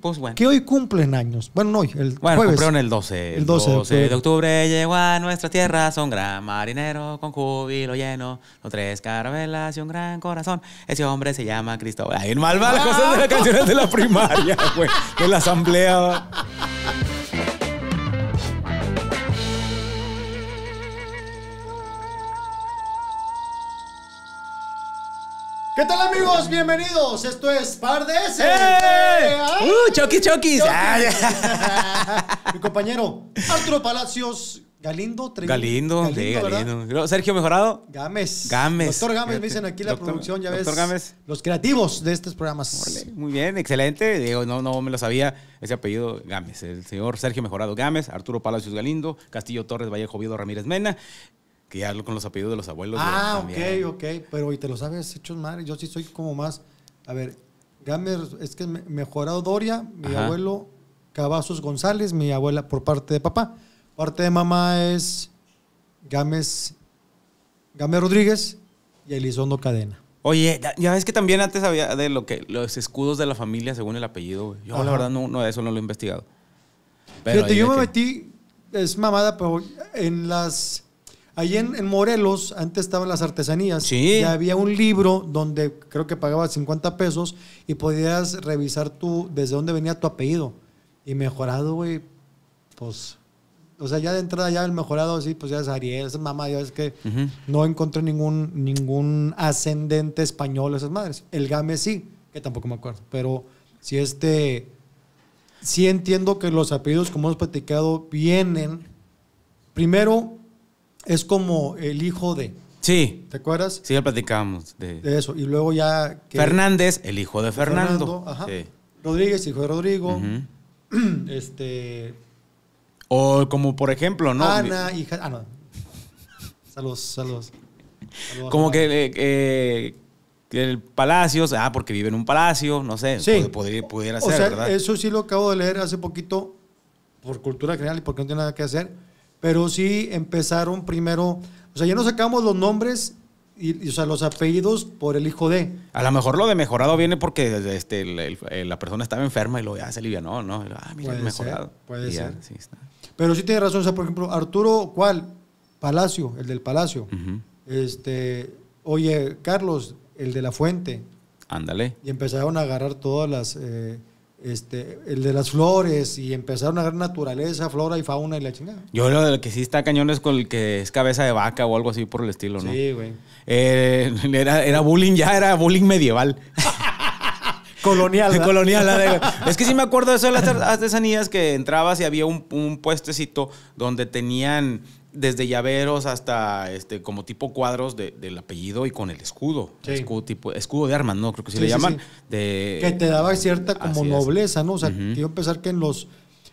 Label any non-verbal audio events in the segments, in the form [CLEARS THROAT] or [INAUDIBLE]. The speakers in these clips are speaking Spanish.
Pues Que hoy cumplen años. Bueno, hoy, el bueno, jueves. cumplieron el 12. El 12, de octubre llegó a nuestra tierra son gran marinero con júbilo lleno, los tres carabelas y un gran corazón. Ese hombre se llama Cristóbal. Ahí mal va las cosas de las canciones de la primaria, De la asamblea. ¿Qué tal amigos? Bienvenidos. Esto es Par de S. ¡Eh! ¡Uh, ah, [LAUGHS] Mi compañero Arturo Palacios. Galindo, Galindo, Galindo, Galindo. Sergio Mejorado. Games. Games. Doctor Games, me dicen aquí la producción, ya Doctor ves. Games. Los creativos de estos programas. Muy bien, excelente. Digo, no, no me lo sabía ese apellido Games. El señor Sergio Mejorado Games, Arturo Palacios Galindo, Castillo Torres Vallejo Viedo Ramírez Mena, que ya con los apellidos de los abuelos. Ah, ok, ok. Pero y te lo sabes, hechos madre. Yo sí soy como más. A ver, Gamer, es que mejorado Doria, mi abuelo Cavazos González, mi abuela por parte de papá. Parte de mamá es Gámez, Gámez Rodríguez y Elizondo Cadena. Oye, ya ves que también antes había de lo que los escudos de la familia según el apellido. Yo la verdad no, eso no lo he investigado. Pero yo me metí, es mamada, pero en las Allí en, Morelos, antes estaban las artesanías. Sí. Y había un libro donde creo que pagaba 50 pesos y podías revisar tú desde dónde venía tu apellido. Y mejorado, güey, pues. O sea, ya de entrada, ya el mejorado, así, pues ya es Ariel, esa mamá, ya es que no encontré ningún, ningún ascendente español, esas madres. El Game sí, que tampoco me acuerdo. Pero si este. Sí entiendo que los apellidos, como hemos platicado, vienen. Primero, es como el hijo de. Sí. ¿Te acuerdas? Sí, ya platicábamos de, eso. Y luego ya. Fernández, el hijo de Fernando. Rodríguez, hijo de Rodrigo. [CLEARS THROAT] Este. O como por ejemplo, ¿no? Ana, hija. Ah, no. Saludos, saludos. como que, eh, eh, el palacio, ah, porque vive en un palacio, no sé, sí. pudiera Eso sí lo acabo de leer hace poquito por cultura general y porque no tiene nada que hacer pero sí empezaron primero, o sea, ya no sacamos los nombres y, o sea, los apellidos por el hijo de. A lo mejor lo de mejorado viene porque este, eh, la persona estaba enferma y lo ya se alivia, ¿no? no ah, mira, mejorado. puede ser. Pero sí tiene razón, o sea, por ejemplo, Arturo, ¿cuál? Palacio, el del Palacio. Este, oye, Carlos, el de la Fuente. Ándale. Y empezaron a agarrar todas las. Eh, este, el de las flores y empezaron a ver naturaleza, flora y fauna y la chingada. Yo lo del que sí está cañón es con el que es cabeza de vaca o algo así por el estilo, ¿no? Sí, güey. Eh, era, bullying ya, era bullying medieval. [LAUGHS] Colonial. Colonial. [LAUGHS] es que sí me acuerdo de eso de las artesanías que entrabas y había un, un puestecito donde tenían desde llaveros hasta este como tipo cuadros del apellido y con el escudo. Escudo, tipo, escudo de armas, ¿no? Creo que se le llaman. Que te daba cierta como nobleza, ¿no? O sea, quiero empezar que en los.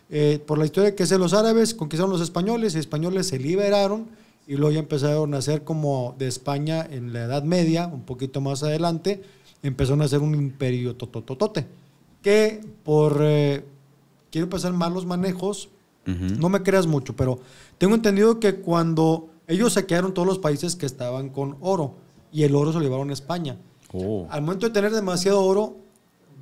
Eh, por la historia que sé los árabes, conquistaron los españoles, y españoles se liberaron y luego ya empezaron a hacer como de España en la Edad Media, un poquito más adelante, empezaron a hacer un imperio totototote. Que por. Eh, quiero pensar malos manejos no me creas mucho, pero tengo entendido que cuando ellos saquearon todos los países que estaban con oro y el oro se lo llevaron a España. Oh. Al momento de tener demasiado oro,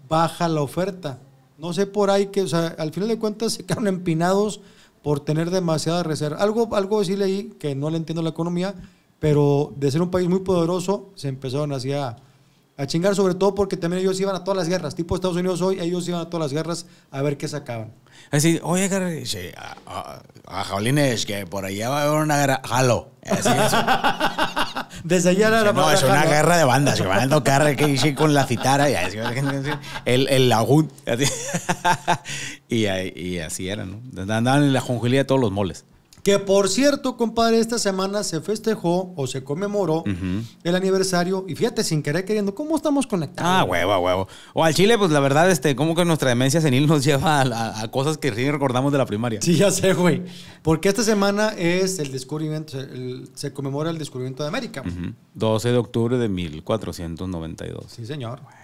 baja la oferta. No sé por ahí que, o sea, al final de cuentas se quedaron empinados por tener demasiada reserva. Algo, algo ahí que no le entiendo la economía, pero de ser un país muy poderoso se empezaron así a a chingar, sobre todo porque también ellos iban a todas las guerras. Tipo Estados Unidos hoy, ellos iban a todas las guerras a ver qué sacaban. Así, oye, sí, a, jaolines, que por allá va a haber una guerra. Jalo. Así es. [LAUGHS] Desde allá era la No, es una guerra de bandas que van a tocar que con la citara y así, el, el laúd. [LAUGHS] Y, y, así era, ¿no? Andaban en la jongelía de todos los moles. Que por cierto, compadre, esta semana se festejó o se conmemoró el aniversario. Y fíjate, sin querer queriendo, ¿cómo estamos conectados? Ah, huevo, huevo. O al Chile, pues la verdad, este, como que nuestra demencia senil nos [LAUGHS] lleva a, cosas que sí recordamos de la primaria. Sí, ya sé, güey. Porque esta semana es el descubrimiento, se conmemora el descubrimiento de América. 12 de octubre de 1492. Sí, señor. Güey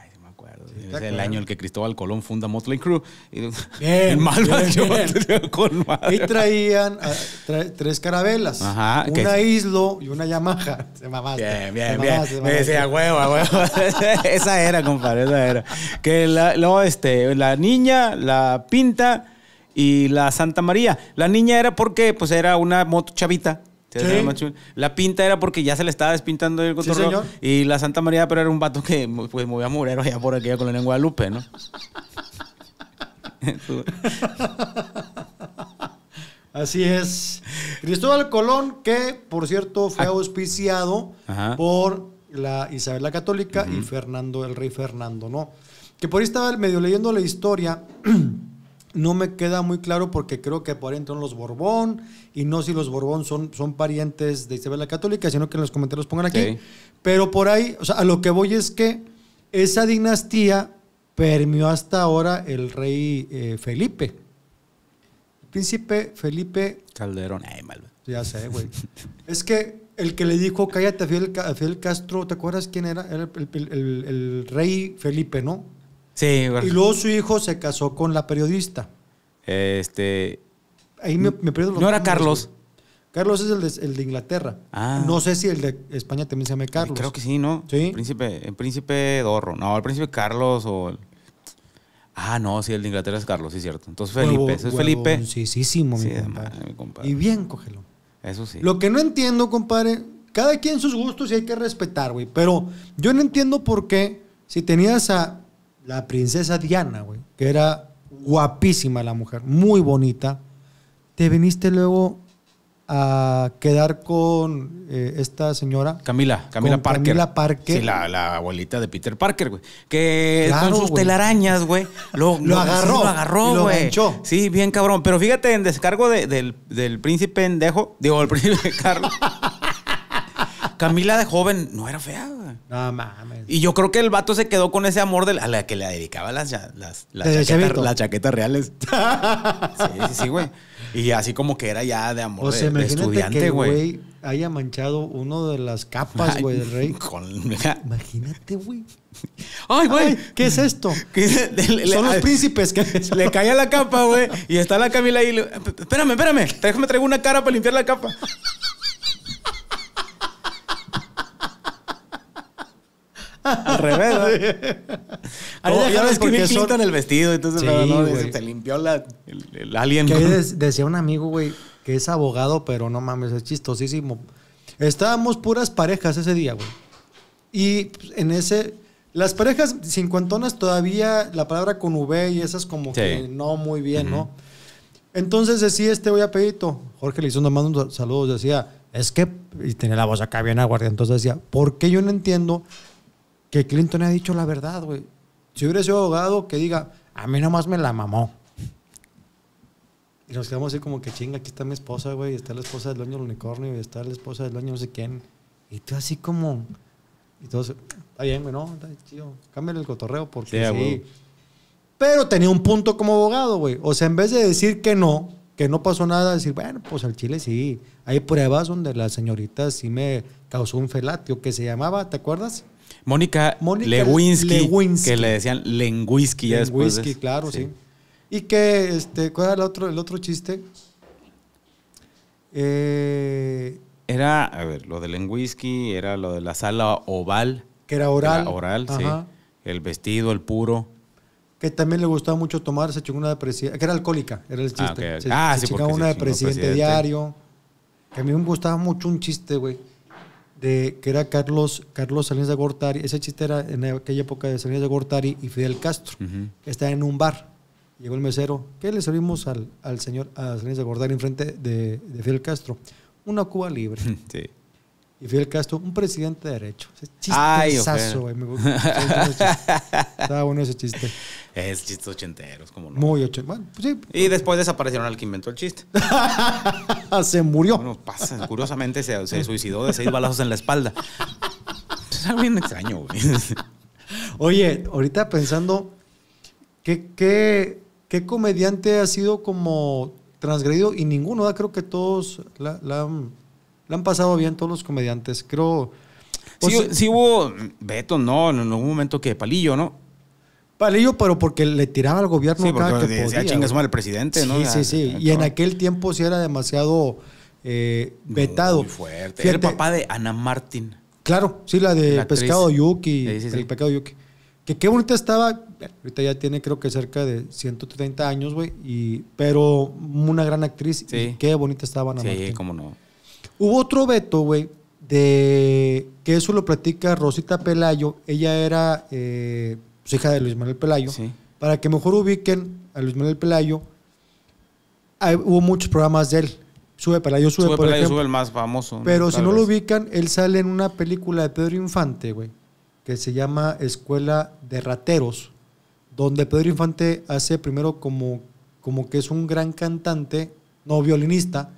es el año en el que Cristóbal Colón funda Motley Crue. Y traían tres carabelas. una isla Islo y una Yamaha. Se Bien, bien, bien. Me decía, [LAUGHS] esa era, compadre, esa era. Que la, este, la niña, la pinta y la Santa María. La niña era porque pues era una moto chavita la pinta era porque ya se le estaba despintando el cotorreo. y la Santa María, pero era un vato que pues movía mureros allá por la lengua lengua Guadalupe, ¿no? [LAUGHS] Así es. Cristóbal Colón, que por cierto fue ah. auspiciado por la Isabel la Católica y Fernando, el rey Fernando, ¿no? Que por ahí estaba medio leyendo la historia. [CLEARS THROAT] No me queda muy claro porque creo que por ahí entran los Borbón y no si los Borbón son, son parientes de Isabel la Católica, sino que en los comentarios pongan aquí. Pero por ahí, o sea, a lo que voy es que esa dinastía Permió hasta ahora el rey eh, Felipe. príncipe Felipe Calderón. Ay, mal. Ya sé, güey. es que el que le dijo, cállate a Fidel, Castro, ¿te acuerdas quién era? Era el rey Felipe, ¿no? Y luego su hijo se casó con la periodista. Este. Ahí me, pierdo los No era Carlos. Carlos es el de, Inglaterra. Ah. No sé si el de España también se llama Carlos. Creo que sí, ¿no? Sí. El príncipe, príncipe Dorro. No, el príncipe Carlos o. Ah, no, sí, el de Inglaterra es Carlos, sí, cierto. Entonces Felipe, eso es Felipe. Sí, sí, sí, mi compadre. Y bien, cógelo. Eso sí. Lo que no entiendo, compadre, cada quien sus gustos y hay que respetar, güey. Pero yo no entiendo por qué, si tenías a la princesa Diana, güey, que era guapísima la mujer, muy bonita, te viniste luego a quedar con eh, esta señora. Camila, Camila Parker. Camila Parker. Sí, la, abuelita de Peter Parker, güey. Que claro, sus telarañas, güey. Lo, [LAUGHS] lo, lo, agarró. lo agarró, güey. Sí, bien cabrón. Pero fíjate, en descargo del, del príncipe pendejo, digo, el príncipe Carlos. [LAUGHS] Camila de joven no era fea, güey. No mames. Y yo creo que el vato se quedó con ese amor de la, a la que le dedicaba las, las, chaquetas, reales. [LAUGHS] sí, sí, sí, güey. Y así como que era ya de amor o sea, de, estudiante, güey. güey haya manchado uno de las capas, güey, del rey. Imagínate, güey. Ay, güey. ¿Qué es esto? [LAUGHS] Son los príncipes. Que... [LAUGHS] Le cae la capa, güey. Y está la Camila ahí. Espérame, espérame. Déjame traigo una cara para limpiar la capa. Al revés, oh ya ves que me son... el vestido, entonces te limpió la, el, alien. Que decía un amigo, güey, que es abogado, pero no mames, es chistosísimo. Estábamos puras parejas ese día, güey. Y pues, en ese... Las parejas cincuentonas todavía la palabra con V y esas como que no muy bien, ¿no? Entonces decía este voy a Jorge le hizo nomás un saludo, decía, es que, y tenía la voz acá bien aguardia entonces decía, ¿por qué yo no entiendo que Clinton ha dicho la verdad, güey. Si hubiera sido abogado, que diga, a mí nomás me la mamó. Y nos quedamos así como que chinga, aquí está mi esposa, güey, está la esposa del dueño del unicornio, y está la esposa del dueño no sé quién. Y tú así como... Y todos, está bien, güey, no, está chido. Cámbiale el cotorreo porque sí. Pero tenía un punto como abogado, güey. O sea, en vez de decir que no, que no pasó nada, decir, bueno, pues al Chile sí. Hay pruebas donde la señorita sí me causó un felatio que se llamaba, ¿te acuerdas? Mónica, Lewinsky, que le decían Lenguisky ya después. Lenguisky, claro, sí. Y que, este, ¿cuál era el otro, el otro chiste? Eh, era, a ver, lo de Lenguisky, era lo de la sala oval. Que era oral. oral, sí. El vestido, el puro. Que también le gustaba mucho tomar, se chingó una presidente, Que era alcohólica, era el chiste. Ah, se, ah, chingaba se sí, presidente diario. a mí me gustaba mucho un chiste, güey de que era Carlos, Carlos Salinas de Gortari, ese chiste era en aquella época de Salinas de Gortari y Fidel Castro, que está en un bar. Llegó el mesero, ¿qué le servimos al, señor a Salinas de Gortari enfrente de, de Fidel Castro? Una Cuba libre. [LAUGHS] Y Fidel Castro, un presidente de derecho. chiste güey. [LAUGHS] Estaba bueno ese chiste. Es ochentero, ochenteros, como no. Muy ochentero. Pues sí. Y después desaparecieron al que inventó el chiste. [LAUGHS] se murió. pasa. Curiosamente se, se suicidó de seis balazos en la espalda. [LAUGHS] Es algo bien extraño, güey. Oye, ahorita pensando, ¿qué, qué, qué comediante ha sido como transgredido? Y ninguno, creo que todos la han la han pasado bien todos los comediantes. Creo. Sí, hubo. Beto, no, en algún momento que Palillo, ¿no? Palillo, pero porque le tiraba al gobierno sí, cada que chingas el presidente, ¿no? Sí, sí, sí. Y en aquel tiempo sí era demasiado eh, vetado. Muy fuerte. el papá de Ana Martín. Claro, sí, la de Pescado Yuki. El Pescado Yuki. Que qué bonita estaba. Ahorita ya tiene creo que cerca de 130 años, güey. Pero una gran actriz. Sí. qué bonita estaba Ana Martín. Sí, cómo no. Hubo otro veto, güey, de que eso lo practica Rosita Pelayo. Ella era eh, pues, hija de Luis Manuel Pelayo. Para que mejor ubiquen a Luis Manuel Pelayo, hubo muchos programas de él. Sube Pelayo, sube, Pelayo, sube el más famoso. Pero si no lo ubican, él sale en una película de Pedro Infante, güey, que se llama Escuela de Rateros, donde Pedro Infante hace primero como, como que es un gran cantante, no violinista,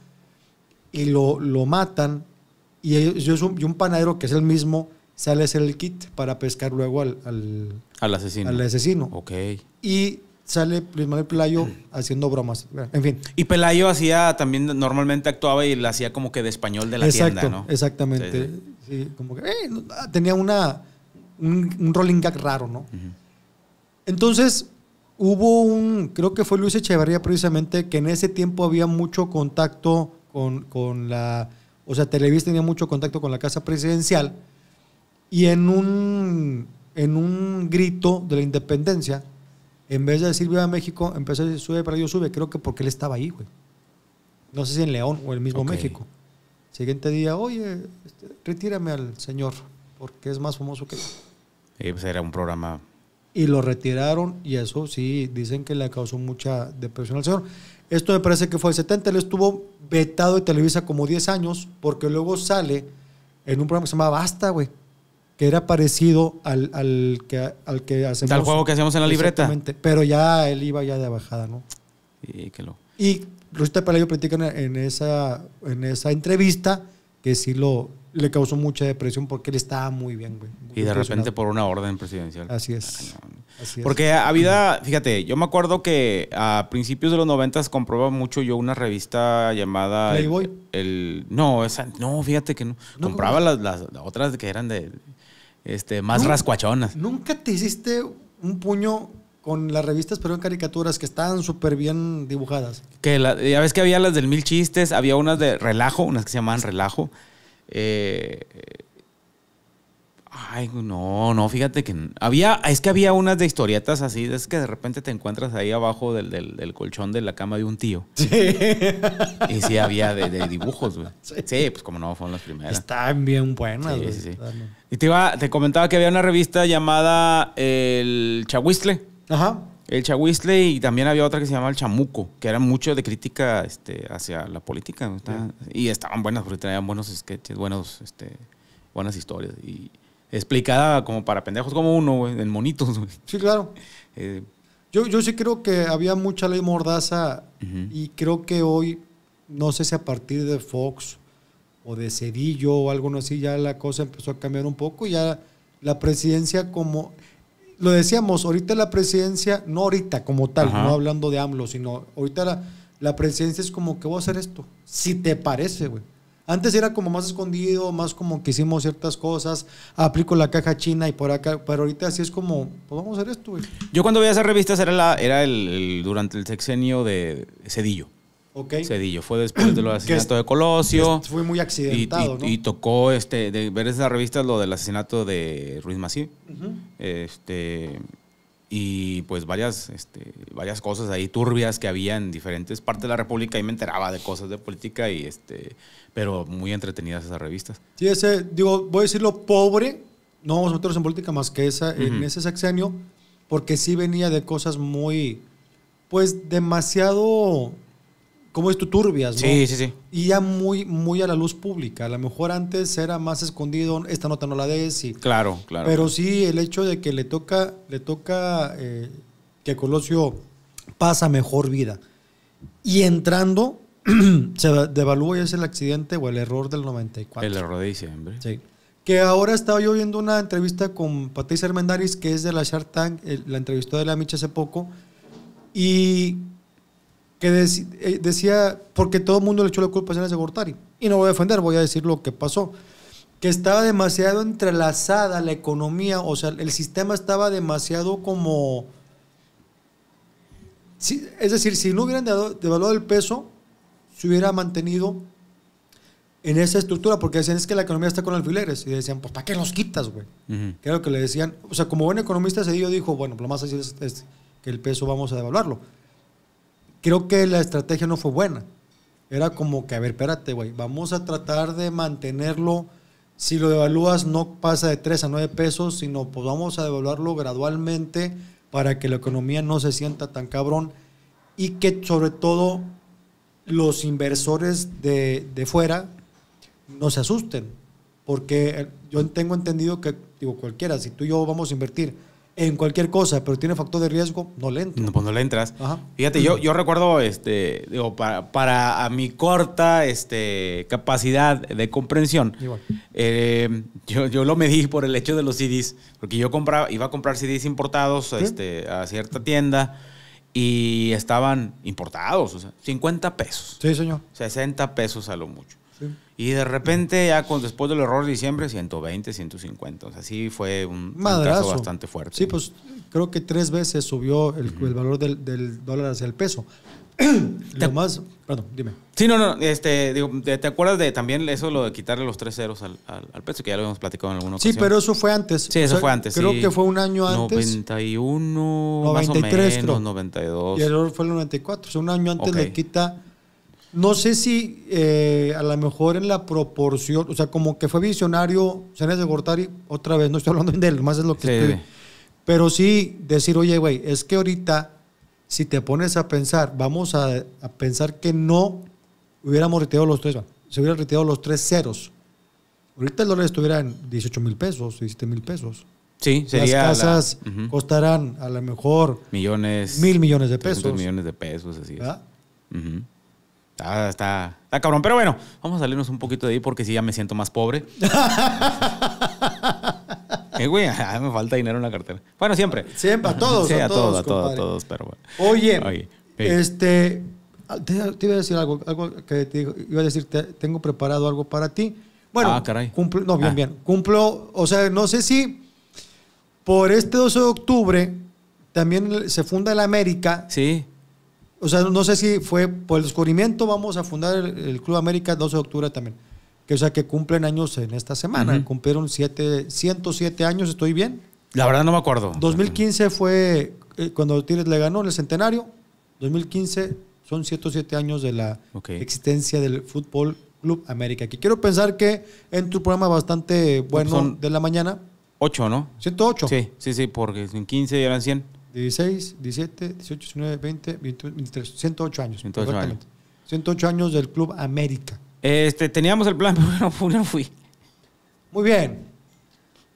y lo, matan. Y, ellos, un panadero que es el mismo sale a hacer el kit para pescar luego al, al, asesino. Y sale Manuel Pelayo haciendo bromas. En fin. Y Pelayo hacía también, normalmente actuaba y la hacía como que de español de la tienda, ¿no? Exactamente. Eh, ah, tenía una, un, rolling gag raro, ¿no? Entonces, hubo un, creo que fue Luis Echeverría precisamente, que en ese tiempo había mucho contacto con, con la... O sea, Televisa tenía mucho contacto con la Casa Presidencial y en un, en un grito de la independencia, en vez de decir viva México, empezó a decir sube para Dios sube, creo que porque él estaba ahí, güey. No sé si en León o el mismo México. Siguiente día, oye, este, retírame al señor, porque es más famoso que él pues era un programa. Y lo retiraron y eso sí, dicen que le causó mucha depresión al señor. Esto me parece que fue el 70. Él estuvo vetado de Televisa como 10 años porque luego sale en un programa que se llama Basta, güey. Que era parecido al, al, que, al que hacemos. Al juego que hacíamos en la libreta. Pero ya él iba ya de bajada, ¿no? Y que lo... Y Rosita Pelayo platican en esa, en esa entrevista que sí lo, le causó mucha depresión porque él estaba muy bien, güey. y de repente por una orden presidencial. Así es. porque había, fíjate, yo me acuerdo que a principios de los noventas compraba mucho yo una revista llamada... Playboy. El, no, esa, no, fíjate que no. compraba las, las, otras que eran de... Este, más rascuachonas. ¿Nunca te hiciste un puño con las revistas, pero en caricaturas que estaban súper bien dibujadas? Que ya ves que había las del mil chistes, había unas de relajo, unas que se llamaban relajo. Eh, ay, no, no, fíjate que había, es que había unas de historietas así, es que de repente te encuentras ahí abajo del, del, colchón de la cama de un tío. Sí. Y sí había de, dibujos, güey. Sí. pues como no, fueron las primeras. Están bien buenas, güey. Sí, sí, y te iba, te comentaba que había una revista llamada El Chahuistle. Ajá el Chahuistle y también había otra que se llamaba el Chamuco, que era mucho de crítica este, hacia la política. y estaban buenas porque traían buenos sketches, buenos, este, buenas historias. Y explicada como para pendejos como uno, en monitos. Sí, claro. [LAUGHS] Eh, yo, yo sí creo que había mucha ley mordaza y creo que hoy, no sé si a partir de Fox o de Cedillo o algo así, ya la cosa empezó a cambiar un poco. y Ya la presidencia como lo decíamos, ahorita la presidencia, no ahorita como tal, no hablando de AMLO, sino ahorita la, presidencia es como que voy a hacer esto, si te parece, güey. Antes era como más escondido, más como que hicimos ciertas cosas, aplico la caja china y por acá, pero ahorita sí es como, pues vamos a hacer esto, güey. Yo cuando veía esas revistas era, la, era el durante el sexenio de Cedillo. Cedillo. Fue después de los asesinato de Colosio. Fue muy accidentado. Y, y tocó este, de ver esas revistas lo del asesinato de Ruiz Mací. Este. Y pues varias, este, varias cosas ahí turbias que había en diferentes partes de la República. Y me enteraba de cosas de política y este. Pero muy entretenidas esas revistas. Sí, ese, digo, voy a decirlo pobre. No vamos a meternos en política más que en ese sexenio. Porque sí venía de cosas muy. Pues demasiado cómo es tu turbias, ¿no? Sí, sí, sí. Y ya muy, muy a la luz pública. A lo mejor antes era más escondido, esta nota no la des. Y, claro, claro. Pero sí, el hecho de que le toca, le toca eh, que Colosio pasa mejor vida. Y entrando, [CLEARS THROAT] se devalúa ya es el accidente o el error del 94. El error de diciembre. Sí. Que ahora estaba yo viendo una entrevista con Patricia Armendaris, que es de la Shark Tank, eh, la entrevistó de la Micha hace poco, y que eh, decía, porque todo el mundo le echó la culpa a Salinas de Gortari, y no voy a defender, voy a decir lo que pasó, que estaba demasiado entrelazada la economía, o sea, el sistema estaba demasiado como... es decir, si no hubieran devaluado el peso, se hubiera mantenido en esa estructura, porque decían es que la economía está con alfileres. Y decían, pues ¿para qué los quitas, güey? Que lo que le decían. O sea, como buen economista, Cedillo dijo, bueno, pues, lo más así es que el peso vamos a devaluarlo creo que la estrategia no fue buena. Era como que, a ver, espérate, güey, vamos a tratar de mantenerlo. Si lo devalúas, no pasa de 3 a 9 pesos, sino pues vamos a devaluarlo gradualmente para que la economía no se sienta tan cabrón y que sobre todo los inversores de, de fuera no se asusten. Porque eh, yo tengo entendido que, digo, cualquiera, si tú y yo vamos a invertir en cualquier cosa, pero tiene factor de riesgo, no le entras. No, pues no le entras. Fíjate, yo, yo recuerdo, este, digo, para, para a mi corta este, capacidad de comprensión, eh, yo, yo, lo medí por el hecho de los CDs, porque yo compraba, iba a comprar CDs importados este, a cierta tienda y estaban importados, o sea, 50 pesos. Sí, señor. 60 pesos a lo mucho. Y de repente, ya después del error de diciembre, 120, 150. O sea, sí fue un, un caso bastante fuerte. Sí, pues creo que tres veces subió el, valor del, dólar hacia el peso. [CLEARS THROAT] lo más. Perdón, dime. Sí, no, no. Este, ¿Te acuerdas de también eso, lo de quitarle los tres ceros al, al, peso, que ya lo habíamos platicado en alguna ocasión? Sí, pero eso fue antes. Sí, eso fue antes. Creo que fue un año antes. 91, 93, más o menos, 92. Y el error fue el 94. O sea, un año antes le quita no sé si eh, a lo mejor en la proporción, o sea, como que fue visionario Cenes de Gortari, otra vez, no estoy hablando de él, más es lo que estoy. Pero sí decir, oye, güey, es que ahorita, si te pones a pensar, vamos a, pensar que no hubiéramos retirado los tres, se hubieran retirado los tres ceros. Ahorita el dólar estuviera en 18 mil pesos, 17 mil pesos. Sí, sería Las casas costarán a lo mejor. Millones. Mil millones de pesos. millones de pesos, así es. Está, está, cabrón. Pero bueno, vamos a salirnos un poquito de ahí porque si ya me siento más pobre. [LAUGHS] Eh, me falta dinero en la cartera. Bueno, siempre. Siempre, a todos. Sí, a, todos, a todos, a todos, pero bueno. Oye, este, ah, te, iba a decir algo, algo que te iba a decir, tengo preparado algo para ti. Bueno, ah, caray. Cumplo, no, bien, ah. bien. Cumplo, o sea, no sé si por este 12 de octubre también se funda el América. Sí. O sea, no sé si fue por el descubrimiento, vamos a fundar el, Club América 12 de octubre también. Que, o sea, que cumplen años en esta semana. Cumplieron siete, 107 años, ¿estoy bien? La verdad no me acuerdo. 2015 fue eh, cuando Tigres le ganó en el centenario. 2015 son 107 años de la existencia del Fútbol Club América. quiero pensar que en tu programa bastante bueno de la mañana. 8, ¿no? 108. Sí, sí, sí, porque en 15 eran 100. 16, 17, 18, 19, 20, 23, 108 años. 108 años. 108 años del Club América. Este, teníamos el plan, [LAUGHS] pero no, fui. Muy bien.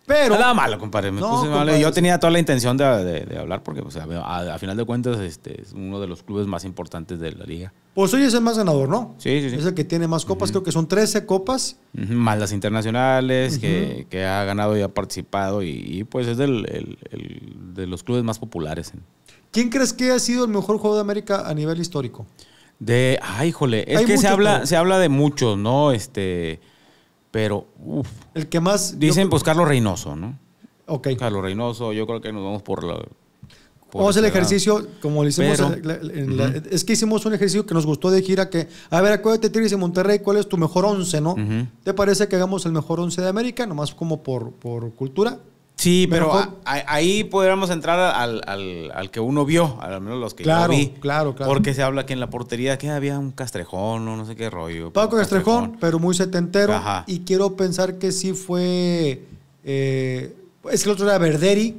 Pero. Nada malo, compadre. Me puse Yo tenía toda la intención de, de, hablar porque, pues, a, a, final de cuentas, este es uno de los clubes más importantes de la liga. Pues hoy es el más ganador, ¿no? Sí, sí, sí. Es el que tiene más copas, creo que son 13 copas. Más las internacionales, que, ha ganado y ha participado, y, pues es el, de los clubes más populares. ¿Quién crees que ha sido el mejor juego de América a nivel histórico? De, ay, híjole, es que se habla, se habla de muchos, ¿no? Este, pero, El que más... Dicen, pues, Carlos Reynoso, ¿no? Ok. Carlos Reynoso, yo creo que nos vamos por la, Vamos el ejercicio, como lo hicimos Es que hicimos un ejercicio que nos gustó de gira que, a ver, acuérdate, Tigres y Monterrey, ¿cuál es tu mejor once, no? ¿Te parece que hagamos el mejor once de América, nomás como por, por cultura? Sí, pero ahí podríamos entrar al, que uno vio, al menos los que vi. Claro, claro. Porque se habla que en la portería que había un castrejón o no sé qué rollo. Paco castrejón, pero muy setentero. Ajá. Y quiero pensar que sí fue. Eh, es que el otro era Verderi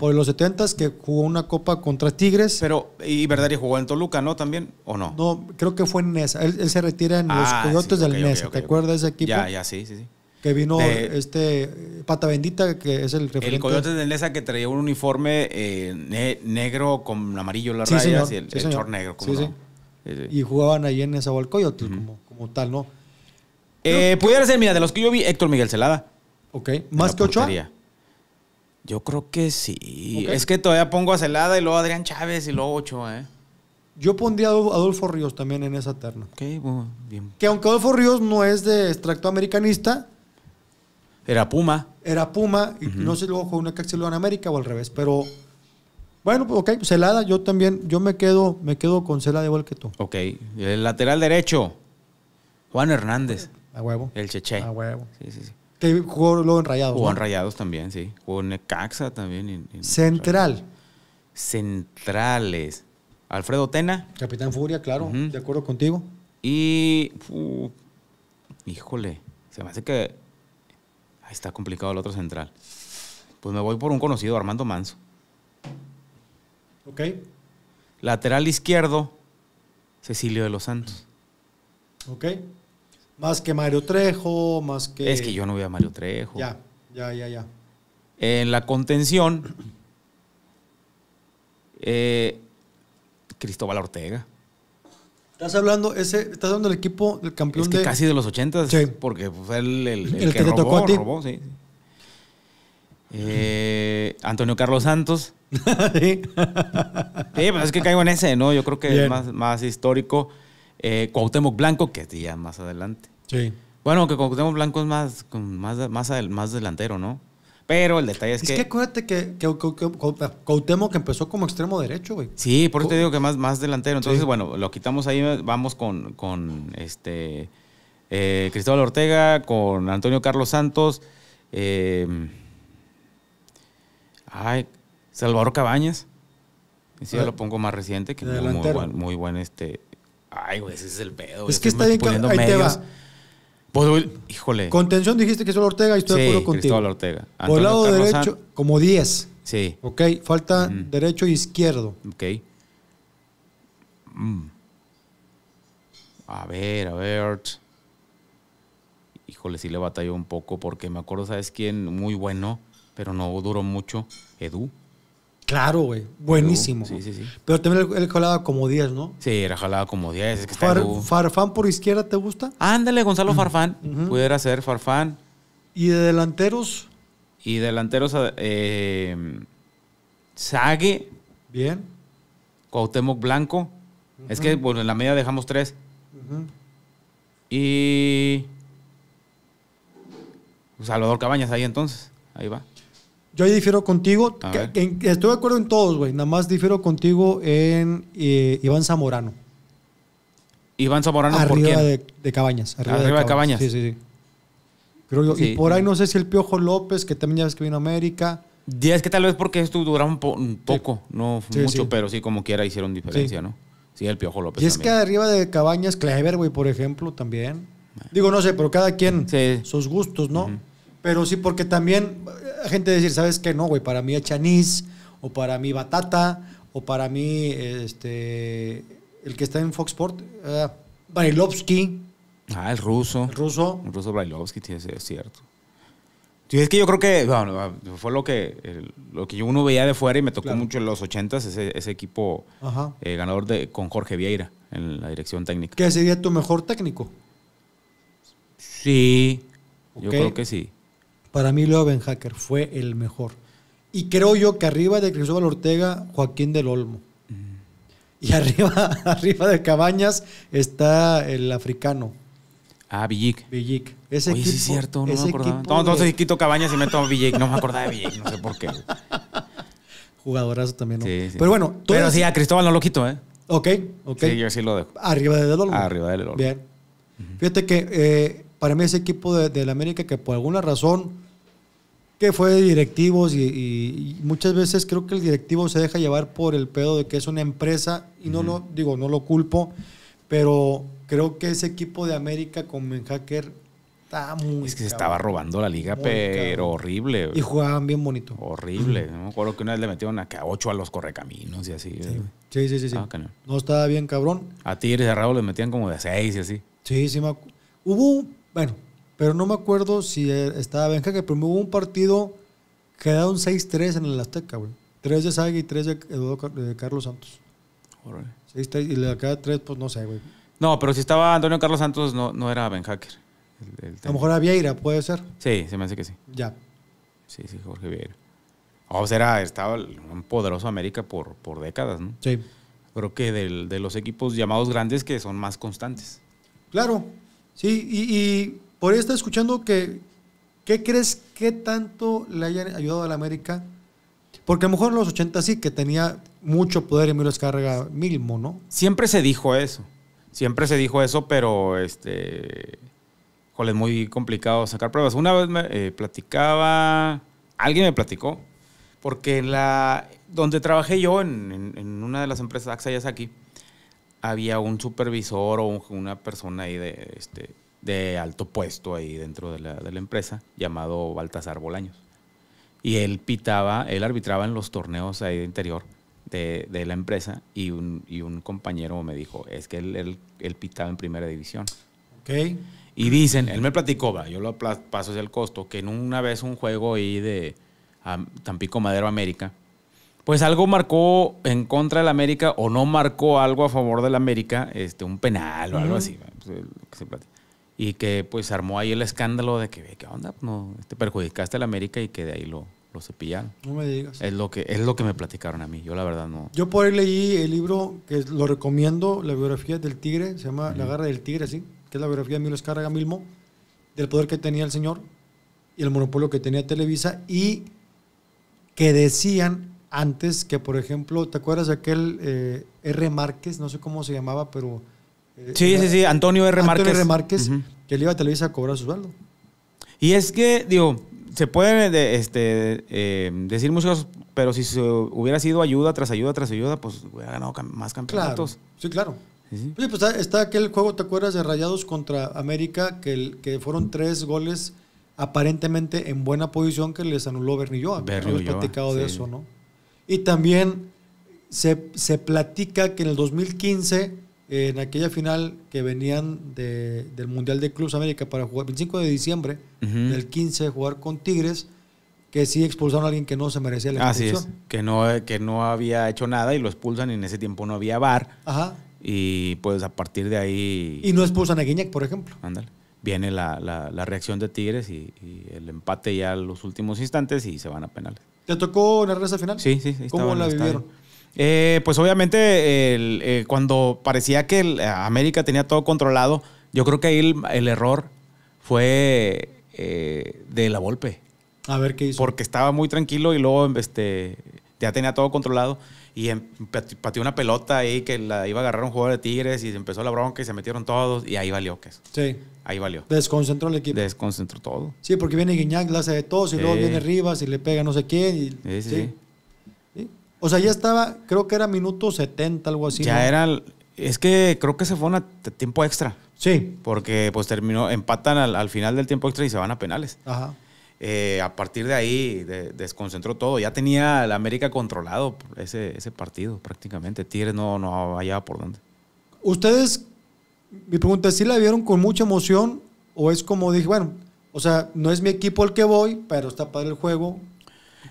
por los 70 que jugó una copa contra Tigres. Pero, y verdad Verdari jugó en Toluca, ¿no? También, ¿o no? No, creo que fue en Nesa. Él, se retira en los ah, Coyotes del Nesa. ¿Te acuerdas de ese equipo? Ya, ya, sí, sí, sí. Que vino este Pata Bendita, que es el referente. El Coyotes del Nesa que traía un uniforme eh, negro con amarillo las rayas y el, sí, negro, Sí, sí. Y jugaban ahí en Nesa o al Coyotes como, tal, ¿no? Eh, pudiera ser, mira, de los que yo vi, Héctor Miguel Celada. Ok, más que ocho yo creo que sí. Es que todavía pongo a Celada y luego a Adrián Chávez y luego Ochoa, ¿eh? Yo pondría a Adolfo Ríos también en esa terna. Ok, bien. Que aunque Adolfo Ríos no es de extracto americanista. Era Puma. Era Puma, y no sé luego jugó una en América o al revés, pero. Bueno, pues ok, Celada, yo también, yo me quedo, me quedo con Celada igual que tú. Ok, el lateral derecho, Juan Hernández. A huevo. El Cheche. A huevo. Sí, sí, sí. Te jugó luego en Rayados. Jugó en Rayados también, sí. Jugó en Necaxa también. Central. Centrales. Alfredo Tena. Capitán Furia, claro, de acuerdo contigo. Y. híjole, se me hace que. Ahí está complicado el otro central. Pues me voy por un conocido, Armando Manso. Ok. Lateral izquierdo, Cecilio de los Santos. Ok. Más que Mario Trejo, más que. Es que yo no veo a Mario Trejo. Ya, ya, ya, ya. En la contención, eh, Cristóbal Ortega. Estás hablando, ese, estás hablando del equipo del campeón. Es que casi de los 80, sí. porque fue el, el, que, robó, sí. Eh, Antonio Carlos Santos. [LAUGHS] sí. sí, pero pues es que caigo en ese, ¿no? Yo creo que es más, más histórico eh, Blanco, que día más adelante. Sí. Bueno, que Cuauhtémoc Blanco es más, más, más, más delantero, ¿no? Pero el detalle es, que. Es que acuérdate que, que, empezó como extremo derecho, güey. Sí, por eso te digo que más, más delantero. Entonces, bueno, lo quitamos ahí, vamos con, este eh, Cristóbal Ortega, con Antonio Carlos Santos, em, ay, Salvador Cabañas. Sí, ya lo pongo más reciente, que muy buen, muy buen este Ay, güey, ese es el pedo. Es que está bien, ahí no te va. Pues, híjole. Contención dijiste que solo Ortega y estoy puro de acuerdo contigo. Cristóbal Ortega. Por el lado derecho, como 10. Sí. Ok, falta derecho e izquierdo. Ok. Mm. A ver, a ver. Híjole, sí le batalló un poco porque me acuerdo, ¿sabes quién? Muy bueno, pero no duró mucho. Edu. Claro, güey. Buenísimo. Sí, sí, sí. Pero también él, jalaba como 10, ¿no? Sí, era jalaba como 10. ¿Farfán por izquierda te gusta? Ándale, Gonzalo Farfán. Pudiera ser Farfán. ¿Y de delanteros? Y delanteros, eh, Sague. Bien. Cuauhtémoc Blanco. Es que bueno, en la media dejamos tres. Y. Salvador Cabañas ahí entonces. Ahí va. Yo ahí difiero contigo. estoy de acuerdo en todos, güey. Nada más difiero contigo en eh, Iván Zamorano. Iván Zamorano, arriba De, Cabañas. Arriba, de, Cabañas. Sí, sí, sí. Creo Y por ahí no sé si el Piojo López, que también ya ves que vino a América. Ya es que tal vez porque esto duró un, poco, no mucho, pero sí, como quiera, hicieron diferencia, ¿no? Sí, el Piojo López. Y es que arriba de Cabañas, Clever, güey, por ejemplo, también. Ah. Digo, no sé, pero cada quien sus gustos, ¿no? Pero sí, porque también eh, gente decir, ¿sabes qué? No, güey, para mí es o para mí batata, o para mí, este, el que está en Foxport, uh, eh, Barilovsky. Ah, el ruso. El ruso. ruso Barilovsky, sí, es cierto. Sí, es que yo creo que ah, fue lo que, lo que uno veía de fuera y me tocó mucho en los 80 ese, ese equipo eh, ganador de, con Jorge Vieira en la dirección técnica. ¿Qué sería tu mejor técnico? Sí, yo creo que sí. Para mí, Leo Benhacker fue el mejor. Y creo yo que arriba de Cristóbal Ortega, Joaquín del Olmo. Mm. Y [LAUGHS] arriba, arriba de Cabañas está el africano. Ah, Villic. Villic. Ese Oye, sí es cierto, no me acuerdo. entonces quito Cabañas y meto a Villic. No me acordaba de Villic, no sé por qué. [LAUGHS] Jugadorazo también, ¿no? Pero bueno. Pero sí, a Cristóbal no lo quito, ¿eh? Ok, ok. Sí, yo sí lo dejo. Arriba de Del Olmo. Arriba de Del Olmo. Bien. Fíjate que eh, para mí ese equipo de, América que por alguna razón que fue de directivos y, muchas veces creo que el directivo se deja llevar por el pedo de que es una empresa y no lo digo, no lo culpo, pero creo que ese equipo de América con hacker está muy Es que se estaba robando la liga, pero horrible. Y jugaban bien bonito. Horrible. me acuerdo que una vez le metieron a ocho a los correcaminos y así. Sí, eh. sí, sí. sí, ah, no. estaba bien cabrón. A Tigres y le metían como de seis y así. Sí, sí me Hubo bueno, pero no me acuerdo si eh, estaba Hacker pero hubo un partido que un 6-3 en el Azteca, güey. 3 de Saga y 3 de, Carlos Santos. Seis, y le acaba 3 pues no sé, güey. No, pero si estaba Antonio Carlos Santos, no, no era Ben Hacker. a lo mejor era Vieira, puede ser. Sí, se me hace que sí. Ya. Sí, sí, Jorge Vieira. O sea, estaba un poderoso América por, por décadas, ¿no? Sí. Creo que del, de los equipos llamados grandes que son más constantes. Claro, Sí, y, por ahí escuchando que, ¿qué crees que tanto le hayan ayudado a la América? Porque a lo mejor en los 80 sí, que tenía mucho poder Emilio descarga Milmo, ¿no? Siempre se dijo eso. Siempre se dijo eso, pero este. Joder, es muy complicado sacar pruebas. Una vez me eh, platicaba. Alguien me platicó. Porque en la. Donde trabajé yo, en, en, una de las empresas, AXA aquí había un supervisor o una persona ahí de, este, de alto puesto ahí dentro de la, empresa llamado Baltasar Bolaños. Y él pitaba, él arbitraba en los torneos ahí de interior de, la empresa y un, compañero me dijo, es que él, pitaba en primera división. okay Y dicen, él me platicó, yo lo paso hacia el costo, que en una vez un juego ahí de Tampico Madero América, pues algo marcó en contra del América o no marcó algo a favor del América, este, un penal o algo así. Pues, eh, y que pues armó ahí el escándalo de que, ¿qué onda? No, te este, perjudicaste al América y que de ahí lo, lo cepillaron. No me digas. Es lo, que, es lo que me platicaron a mí, yo la verdad no. Yo por ahí leí el libro que lo recomiendo, la biografía del tigre, se llama La garra del tigre, sí, que es la biografía de Milo Escárraga Milmo, del poder que tenía el señor y el monopolio que tenía Televisa y que decían antes que, por ejemplo, ¿te acuerdas de aquel eh, R. Márquez? No sé cómo se llamaba, pero... Eh, sí, sí, sí, Antonio R. Márquez. Antonio R. Márquez, que él iba a Televisa a cobrar su sueldo. Y es que, digo, se pueden este, eh, decir muchos, pero si se hubiera sido ayuda tras ayuda tras ayuda, pues hubiera ganado más campeonatos. Sí, claro. Sí, pues está, aquel juego, ¿te acuerdas de Rayados contra América? Que, que fueron tres goles aparentemente en buena posición que les anuló Bernillo Bernilloa. platicado de eso, ¿no? Y también se, se platica que en el 2015, en aquella final que venían del Mundial de Clubs América para jugar, 25 de diciembre del 15, jugar con Tigres, que sí expulsaron a alguien que no se merecía la expulsión. Así es, que no, que no había hecho nada y lo expulsan y en ese tiempo no había VAR. Ajá. Y pues a partir de ahí... Y no expulsan a Guiñac, por ejemplo. Ándale. Viene la, la, reacción de Tigres y, y el empate ya a los últimos instantes y se van a penales. ¿Te tocó en la reza final? Sí, sí. ¿Cómo la vivieron? Eh, pues obviamente eh, cuando parecía que eh, América tenía todo controlado, yo creo que ahí el, error fue de la golpe. A ver qué hizo. Porque estaba muy tranquilo y luego este, ya tenía todo controlado y em, pateó una pelota ahí que la iba a agarrar un jugador de Tigres y se empezó la bronca y se metieron todos y ahí valió que eso. Sí. Ahí valió. Desconcentró el equipo. Desconcentró todo. Sí, porque viene Guiñac, la hace de todos y luego viene Rivas y le pega no sé quién. sí, sí, O sea, ya estaba, creo que era minuto 70, algo así. Ya era, es que creo que se fue a tiempo extra. Sí. Porque pues terminó, empatan al final del tiempo extra y se van a penales. Ajá. Eh, a partir de ahí desconcentró todo. Ya tenía el América controlado ese, ese partido prácticamente. Tigres no, no allá por dónde. Ustedes, mi pregunta es, ¿sí la vieron con mucha emoción o es como dije, bueno, o sea, no es mi equipo el que voy, pero está padre el juego,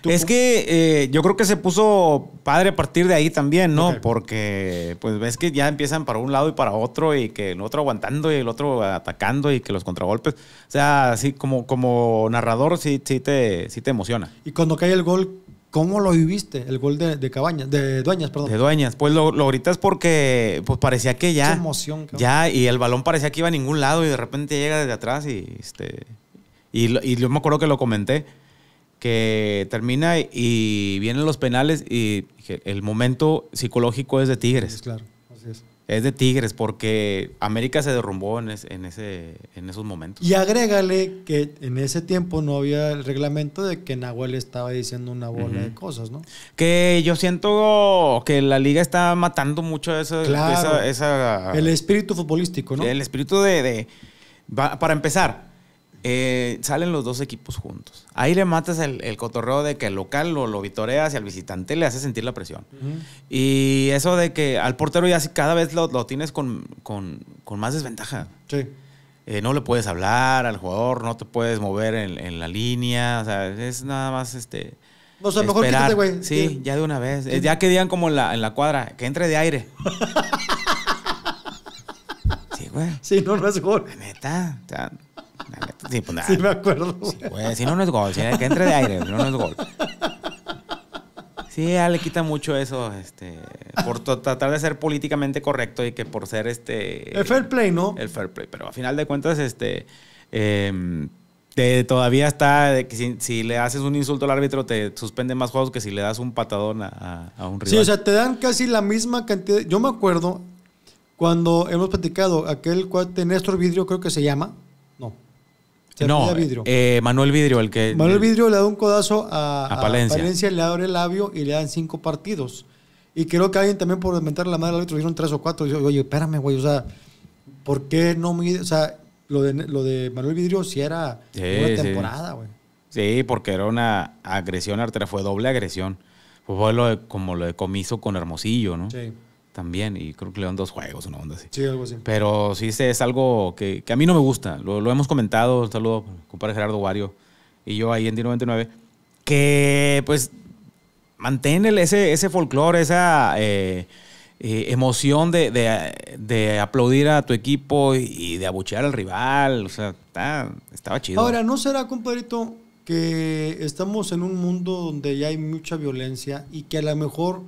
es que eh, yo creo que se puso padre a partir de ahí también, ¿no? Porque pues ves que ya empiezan para un lado y para otro y que el otro aguantando y el otro atacando y que los contragolpes. O sea, así como, como narrador sí, te, te emociona. Y cuando cae el gol, ¿Cómo lo viviste? El gol de, Cabañas, de Dueñas, perdón. De Dueñas. Pues lo, ahorita gritas porque pues parecía que ya. emoción, Ya, y el balón parecía que iba a ningún lado y de repente llega desde atrás y este. Y, y yo me acuerdo que lo comenté que termina y, vienen los penales y el momento psicológico es de Tigres. claro, así es. Es de Tigres porque América se derrumbó en, ese, en esos momentos. Y agrégale que en ese tiempo no había el reglamento de que Nahuel estaba diciendo una bola de cosas, ¿no? Que yo siento que la liga está matando mucho esa, El espíritu futbolístico, ¿no? El espíritu de para empezar, eh, salen los dos equipos juntos. Ahí le matas el, cotorreo de que el local lo, lo vitoreas y al visitante le hace sentir la presión. Y eso de que al portero ya cada vez lo, tienes con, más desventaja. Sí. Eh, no le puedes hablar al jugador, no te puedes mover en, la línea, o sea, es nada más este... O sea, mejor quítate, güey. Sí, ya de una vez. Eh, ya que digan como en la, cuadra, que entre de aire. [LAUGHS] sí, güey. Sí, no, no es gol. neta. O sea, Sí, pues, me acuerdo. Pues, si no, no es gol. Si que entre de aire, no, no es gol. Sí, ya le quita mucho eso, este, por tratar de ser políticamente correcto y que por ser este... El fair play, ¿no? El fair play, pero a final de cuentas, este, em, todavía está, que si, le haces un insulto al árbitro, te suspende más juegos que si le das un patadón a, un rival. Sí, o sea, te dan casi la misma cantidad. Yo me acuerdo cuando hemos platicado, aquel cuate Néstor Vidrio creo que se llama, no, eh, Manuel Vidrio, el que. Manuel Vidrio le da un codazo a, a, Palencia. a, Palencia. le abre el labio y le dan cinco partidos. Y creo que alguien también por inventar la madre al otro dieron tres o cuatro. Y yo, oye, espérame, güey, o sea, ¿por qué no me... O sea, lo de, lo de Manuel Vidrio sí era una temporada, güey. Sí. porque era una agresión artera, fue doble agresión. Fue lo de, como lo de comiso con Hermosillo, ¿no? Sí también y creo que le dan dos juegos, una onda así. Sí, algo así. Pero sí es algo que, a mí no me gusta. Lo, hemos comentado, un saludo, compadre Gerardo Wario y yo ahí en D99, que pues mantén ese, ese folclore, esa eh, eh, emoción de, de, de, aplaudir a tu equipo y de abuchear al rival. O sea, estaba chido. Ahora, ¿no será, compadrito, que estamos en un mundo donde ya hay mucha violencia y que a lo mejor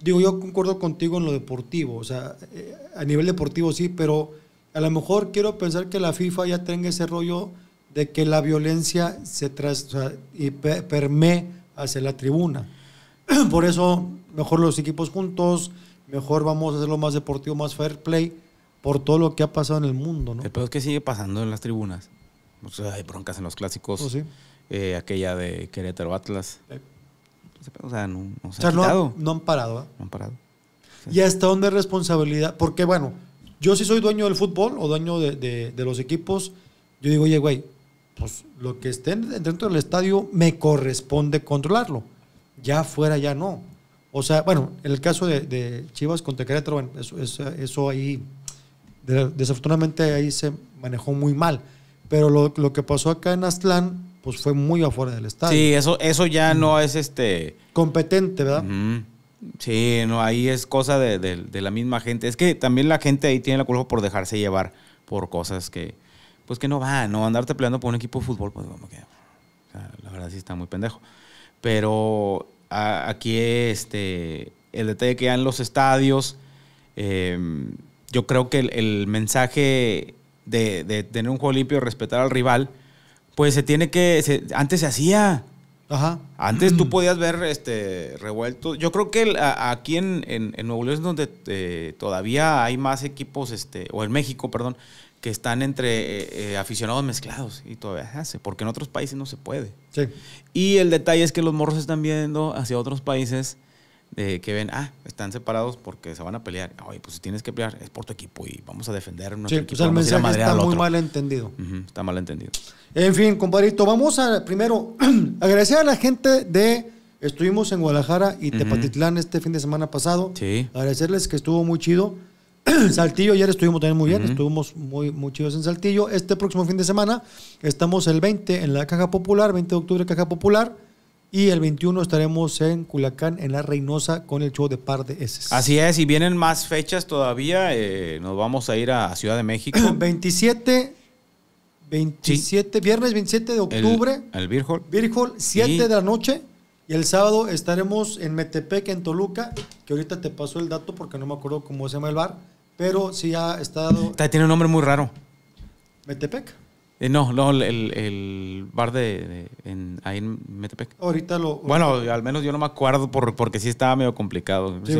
digo, yo concuerdo contigo en lo deportivo, o sea, eh, a nivel deportivo sí, pero a lo mejor quiero pensar que la FIFA ya tenga ese rollo de que la violencia se tras, y permee hacia la tribuna. [CLEARS THROAT] Por eso, mejor los equipos juntos, mejor vamos a hacerlo más deportivo, más fair play, por todo lo que ha pasado en el mundo. ¿no? El es que sigue pasando en las tribunas. hay broncas en los clásicos. Oh, eh, aquella de Querétaro Atlas. O sea, no, no han parado. No han parado. ¿ah? ¿Y hasta dónde es responsabilidad? Porque, bueno, yo sí soy dueño del fútbol o dueño de, los equipos. Yo digo, oye, güey, pues lo que esté dentro del estadio me corresponde controlarlo. Ya fuera, ya no. O sea, bueno, en el caso de, Chivas contra Querétaro, bueno, eso, ahí, desafortunadamente ahí se manejó muy mal. Pero lo, lo que pasó acá en Aztlán, pues fue muy afuera del estadio. Sí, eso, eso ya no es este. Competente, ¿verdad? Sí, no, ahí es cosa de, la misma gente. Es que también la gente ahí tiene la culpa por dejarse llevar por cosas que, pues que no va, no andarte peleando por un equipo de fútbol, pues vamos que, la verdad sí está muy pendejo. Pero aquí este, el detalle que en los estadios, em, yo creo que el, mensaje de, tener un juego limpio, y respetar al rival, pues se tiene que. antes se hacía. Ajá. Antes tú mm. podías ver este revuelto. Yo creo que aquí en, Nuevo León es donde eh, todavía hay más equipos, este, o en México, perdón, que están entre eh, eh, aficionados mezclados y todavía se hace, porque en otros países no se puede. Sí. Y el detalle es que los morros están viendo hacia otros países que ven, ah, están separados porque se van a pelear. Oye, pues si tienes que pelear, es por tu equipo y vamos a defender nuestro equipo. Pues, está muy mal entendido. está mal entendido. En fin, compadrito, vamos a primero [CLEARS THROAT] agradecer a la gente de. Estuvimos en Guadalajara y Tepatitlán este fin de semana pasado. Sí. Agradecerles que estuvo muy chido. [CLEARS THROAT] Saltillo, ayer estuvimos también muy bien, estuvimos muy, muy chidos en Saltillo. Este próximo fin de semana estamos el 20 en la Caja Popular, 20 de octubre Caja Popular. Y el 21 estaremos en Culacán, en La Reynosa, con el show de Par de S. Así es, y vienen más fechas todavía. Eh, nos vamos a ir a Ciudad de México. 27, [CLEARS THROAT] 27 viernes 27 de octubre. El, el 7 de la noche. Y el sábado estaremos en Metepec, en Toluca, que ahorita te paso el dato porque no me acuerdo cómo se llama el bar, pero sí ha estado... Tiene un nombre muy raro. ¿Metepec? Eh, no, no, el, el bar de, ahí en Metepec. Ahorita lo. Bueno, al menos yo no me acuerdo por, porque sí estaba medio complicado. Sí,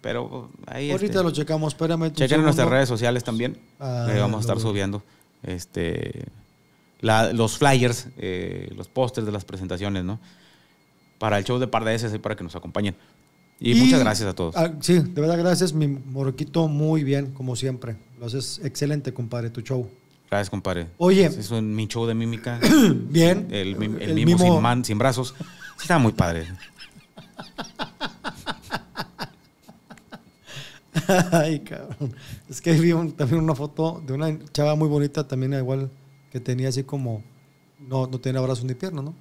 pero ahí. Ahorita este, lo checamos, espérame. Chequen en nuestras redes sociales también. Ah, vamos a estar subiendo este, los flyers, eh, los pósters de las presentaciones, ¿no? Para el show de par de y para que nos acompañen. Y, muchas gracias a todos. Ah, sí, de verdad, gracias, mi moroquito, muy bien, como siempre. Lo haces excelente, compadre, tu show. Gracias, compadre. Oye. Es un, de mímica. [CLEARS THROAT] Bien. El, el, mimo, Sin, man, sin brazos. está muy padre. [LAUGHS] Ay, cabrón. Es que vi también una foto de una chava muy bonita, también igual, que tenía así como. No, no tenía brazos ni piernas, ¿no?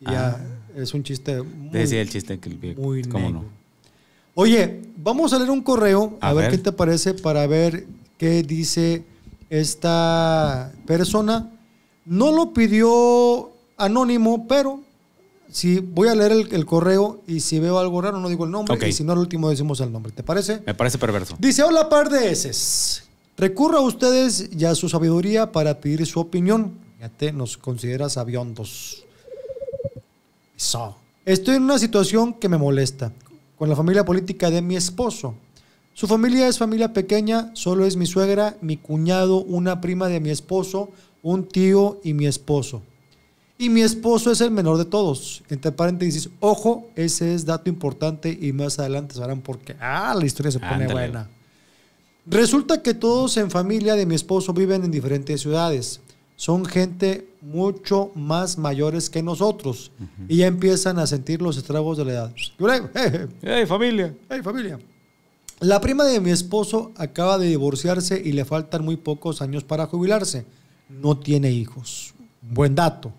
Y ya ah. es un chiste. Muy, Decía el chiste que el Muy ¿Cómo Oye, vamos a leer un correo, a, ver, qué te parece, para ver qué dice esta persona no lo pidió anónimo, pero si voy a leer el, correo y si veo algo raro no digo el nombre y si no al último decimos el nombre. ¿Te parece? Me parece perverso. Dice, hola par de heces. Recurra a ustedes y a su sabiduría para pedir su opinión. te nos consideras sabiondos. Estoy en una situación que me molesta con la familia política de mi esposo. Su familia es familia pequeña, solo es mi suegra, mi cuñado, una prima de mi esposo, un tío y mi esposo. Y mi esposo es el menor de todos. Entre paréntesis, ojo, ese es dato importante y más adelante sabrán por qué. Ah, la historia se pone buena. Resulta que todos en familia de mi esposo viven en diferentes ciudades. Son gente mucho más mayores que nosotros y ya empiezan a sentir los estragos de la edad. ¡Hey, familia! ¡Hey, familia! La prima de mi esposo acaba de divorciarse y le faltan muy pocos años para jubilarse. No tiene hijos. Buen dato.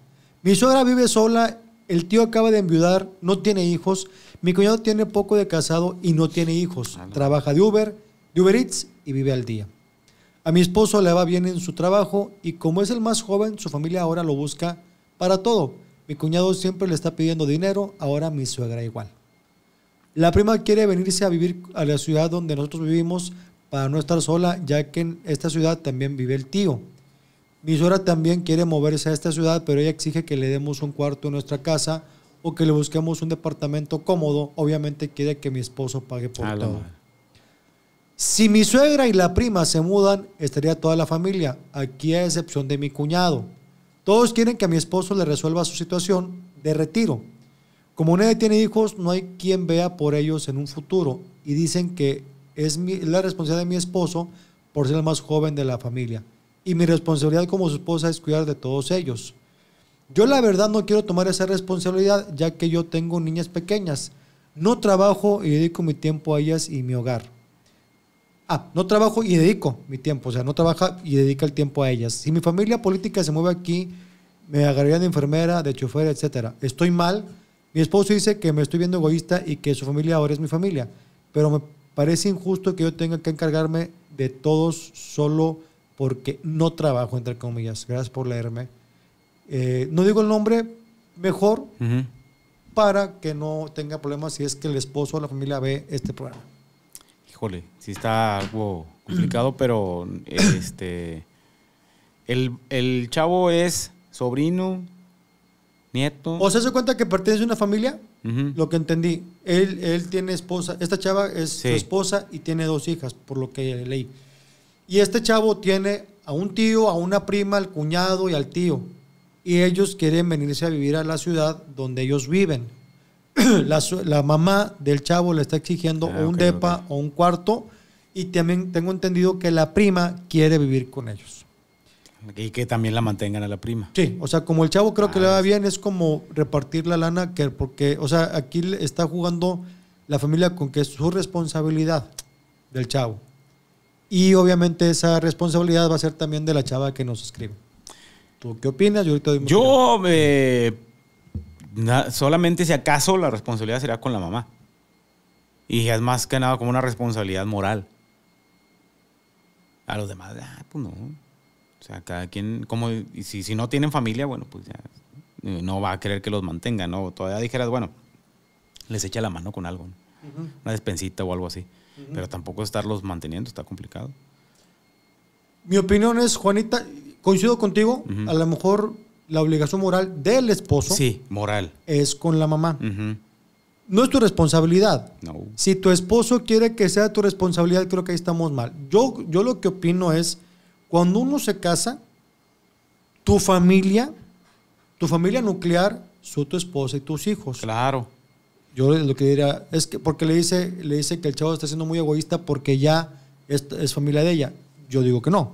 Mi suegra vive sola, el tío acaba de enviudar, no tiene hijos. Mi cuñado tiene poco de casado y no tiene hijos. Ah, Trabaja de Uber, de Uber Eats y vive al día. A mi esposo le va bien en su trabajo y como es el más joven, su familia ahora lo busca para todo. Mi cuñado siempre le está pidiendo dinero, ahora mi suegra igual. La prima quiere venirse a vivir a la ciudad donde nosotros vivimos para no estar sola, ya que en esta ciudad también vive el tío. Mi suegra también quiere moverse a esta ciudad, pero ella exige que le demos un cuarto en nuestra casa o que le busquemos un departamento cómodo. Obviamente quiere que mi esposo pague por todo. Si mi suegra y la prima se mudan, estaría toda la familia, aquí a excepción de mi cuñado. Todos quieren que a mi esposo le resuelva su situación de retiro como nadie tiene hijos, no hay quien vea por ellos en un futuro. Y dicen que es la responsabilidad de mi esposo por ser el más joven de la familia. Y mi responsabilidad como su esposa es cuidar de todos ellos. Yo la verdad no quiero tomar esa responsabilidad ya que yo tengo niñas pequeñas. No trabajo y dedico mi tiempo a ellas y mi hogar. Ah, no trabajo y dedico mi tiempo, o sea, no trabaja y dedica el tiempo a ellas. Si mi familia política se mueve aquí, me agarrarían de enfermera, de chofer, etc. Estoy mal, mi esposo dice que me estoy viendo egoísta y que su familia ahora es mi familia, pero me parece injusto que yo tenga que encargarme de todos solo porque no trabajo, entre comillas. Gracias por leerme. Eh, no digo el nombre mejor para que no tenga problemas si es que el esposo o la familia ve este programa. Híjole, sí está algo complicado, [CLEARS THROAT] pero este el, el chavo es sobrino nieto. O se se cuenta que pertenece a una familia, lo que entendí. Él, él tiene esposa, esta chava es su esposa y tiene dos hijas, por lo que leí. Y este chavo tiene a un tío, a una prima, al cuñado y al tío. Y ellos quieren venirse a vivir a la ciudad donde ellos viven. [CLEARS THROAT] la, mamá del chavo le está exigiendo ah, un depa o un cuarto. Y también tengo entendido que la prima quiere vivir con ellos. Y que también la mantengan a la prima. Sí, o sea, como el chavo creo que le va ah, bien, es como repartir la lana, que porque, o sea, aquí está jugando la familia con que es su responsabilidad del chavo. Y obviamente esa responsabilidad va a ser también de la chava que nos escribe. ¿Tú qué opinas? Yo, eh, solamente si acaso la responsabilidad será con la mamá. Y es más que nada como una responsabilidad moral. A los demás, ah, pues no. O sea, cada quien, como, y si, no tienen familia, bueno, pues ya eh, no va a querer que los mantenga, ¿no? Todavía dijeras, bueno, les echa la mano con algo, ¿no? una despensita o algo así. Pero tampoco estarlos manteniendo, está complicado. Mi opinión es, Juanita, coincido contigo, a lo mejor la obligación moral del esposo. Sí, moral. Es con la mamá. No es tu responsabilidad. No. Si tu esposo quiere que sea tu responsabilidad, creo que ahí estamos mal. Yo, yo lo que opino es cuando uno se casa, tu familia, tu familia nuclear, son tu esposa y tus hijos. Claro. Yo lo que diría es que porque le dice, le dice que el chavo está siendo muy egoísta porque ya es, familia de ella. Yo digo que no.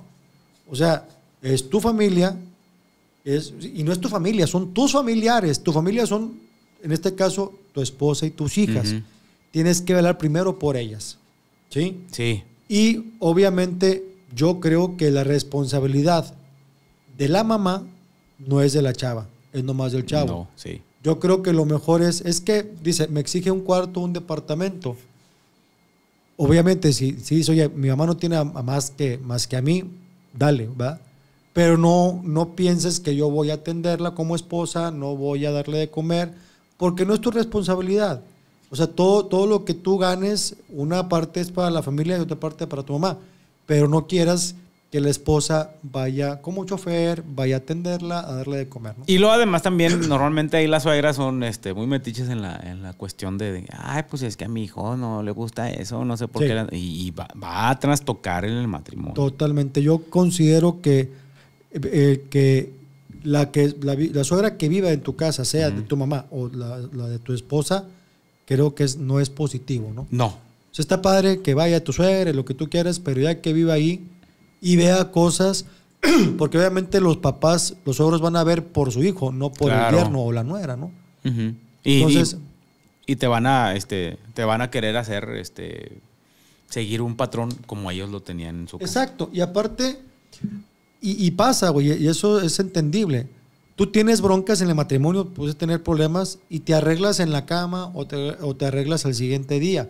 O sea, es tu familia, es, y no es tu familia, son tus familiares. Tu familia son, en este caso, tu esposa y tus hijas. Tienes que velar primero por ellas. ¿Sí? Sí. Y obviamente yo creo que la responsabilidad de la mamá no es de la chava, es nomás del chavo. No, Yo creo que lo mejor es, es que, dice, me exige un cuarto, un departamento. Obviamente, si, si dice, oye, mi mamá no tiene más, que, más que a mí, dale, ¿va? Pero no, no pienses que yo voy a atenderla como esposa, no voy a darle de comer, porque no es tu responsabilidad. O sea, todo, todo lo que tú ganes, una parte es para la familia y otra parte para tu mamá pero no quieras que la esposa vaya como chofer, vaya a atenderla, a darle de comer. Y luego además también [CLEARS THROAT] normalmente ahí las suegras son este, muy metiches en la, en la cuestión de, ay, pues es que a mi hijo no le gusta eso, no sé por qué. y, va, a trastocar en el matrimonio. Totalmente. Yo considero que, eh, que, la, que la, suegra que viva en tu casa, sea de tu mamá o la, de tu esposa, creo que es, no es positivo, ¿no? No. O está padre que vaya tu suegra, lo que tú quieras, pero ya que viva ahí y vea cosas, [CLEARS THROAT] porque obviamente los papás, los suegros van a ver por su hijo, no por el yerno o la nuera, ¿no? y, Entonces... Y, te van a, este, te van a querer hacer, este, seguir un patrón como ellos lo tenían en su casa. Exacto, y aparte, y, pasa, güey, y eso es entendible. Tú tienes broncas en el matrimonio, puedes tener problemas y te arreglas en la cama o te, o te arreglas al siguiente día.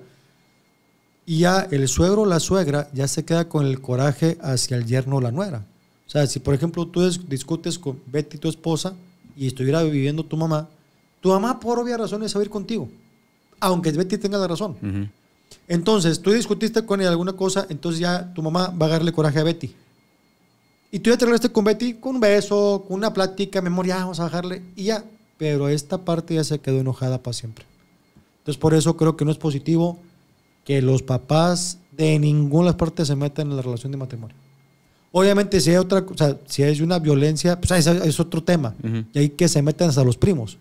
Y ya el suegro o la suegra ya se queda con el coraje hacia el yerno o la nuera. O sea, si por ejemplo tú discutes con Betty, tu esposa, y estuviera viviendo tu mamá, tu mamá por obvia razón es a ir contigo, aunque Betty tenga la razón. Entonces, tú discutiste con ella alguna cosa, entonces ya tu mamá va a darle coraje a Betty. Y tú ya te con Betty con un beso, con una plática, memoria, ah, vamos a bajarle y ya. Pero esta parte ya se quedó enojada para siempre. Entonces, por eso creo que no es positivo que los papás de ninguna parte se meten en la relación de matrimonio. Obviamente, si hay otra, o si hay una violencia, pues es, otro tema. Y hay que se metan hasta los primos.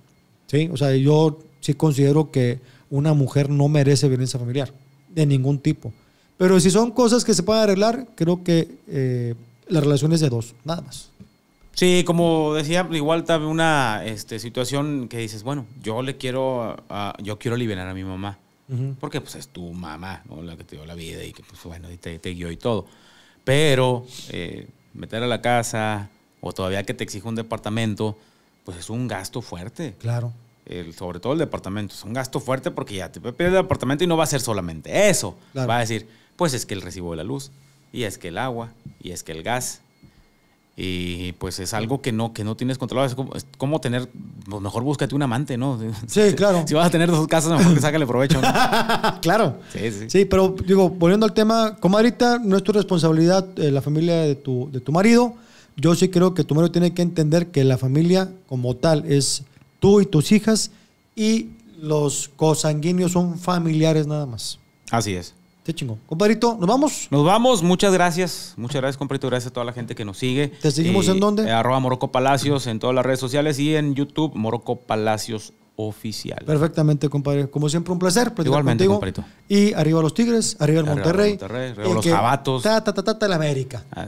¿sí? O sea, yo sí considero que una mujer no merece violencia familiar, de ningún tipo. Pero si son cosas que se pueden arreglar, creo que eh, la relación es de dos, nada más. Sí, como decía, igual también una este, situación que dices, bueno, yo le quiero, yo quiero liberar a mi mamá porque pues es tu mamá, La que te dio la vida y que pues bueno, te, te guió y todo. Pero eh, meter a la casa o todavía que te exija un departamento, pues es un gasto fuerte. Claro. sobre todo el departamento. Es un gasto fuerte porque ya te pide el departamento y no va a ser solamente eso. Va a decir, pues es que el recibo de la luz, y es que el agua, y es que el gas, y pues es algo que no, que no tienes controlado. Es como, tener, pues, mejor búscate un amante, ¿no? Sí, [LAUGHS] claro. Si vas a tener dos casas, mejor que sácale provecho. [LAUGHS] claro. Sí, sí. Sí, pero digo, volviendo al tema, comadrita, no es tu responsabilidad eh, la familia de tu, de tu marido. Yo sí creo que tu marido tiene que entender que la familia como tal es tú y tus hijas y los cosanguíneos son familiares nada más. Así es. Qué chingo, Compadrito, ¿nos vamos? Nos vamos. Muchas gracias. Muchas gracias, compadrito. Gracias a toda la gente que nos sigue. ¿Te seguimos eh, en dónde? Eh, arroba Morocco Palacios en todas las redes sociales y en YouTube, Morocco Palacios Oficial. Perfectamente, compadre. Como siempre, un placer. Igualmente, compadrito. Y arriba los Tigres, arriba el Monterrey. Monterrey arriba los Jabatos. Ta, ta, ta, ta, la América. Ah,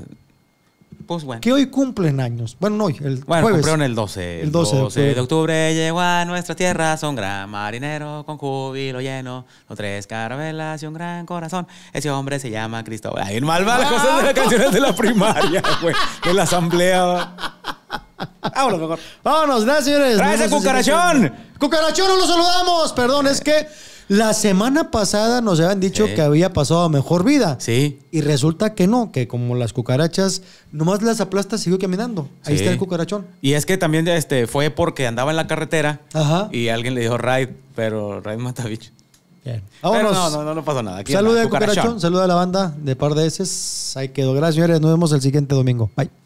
pues bueno. Que hoy cumplen años. Bueno, hoy, el bueno, jueves. cumplieron el 12. El 12, de, octubre. llegó a nuestra tierra son gran marinero con júbilo lleno, los tres carabelas y un gran corazón. Ese hombre se llama Cristóbal. Ay, mal va las cosas de canciones de la primaria, [LAUGHS] güey. De la asamblea. Vámonos, mejor. Vámonos, gracias, Gracias, cucarachón. Cucarachón, no lo saludamos. Perdón, es que... La semana pasada nos habían dicho que había pasado mejor vida. Sí. Y resulta que no, que como las cucarachas, nomás las aplastas, siguió caminando. Ahí está el cucarachón. Y es que también este, fue porque andaba en la carretera Ajá. y alguien le dijo Raid, pero Raid mata bicho. Bien. Vámonos. no, no, no, no pasó nada. Aquí saluda al cucarachón, saluda a la banda de par de veces Ahí quedó. Gracias, señores. Nos vemos el siguiente domingo. Bye.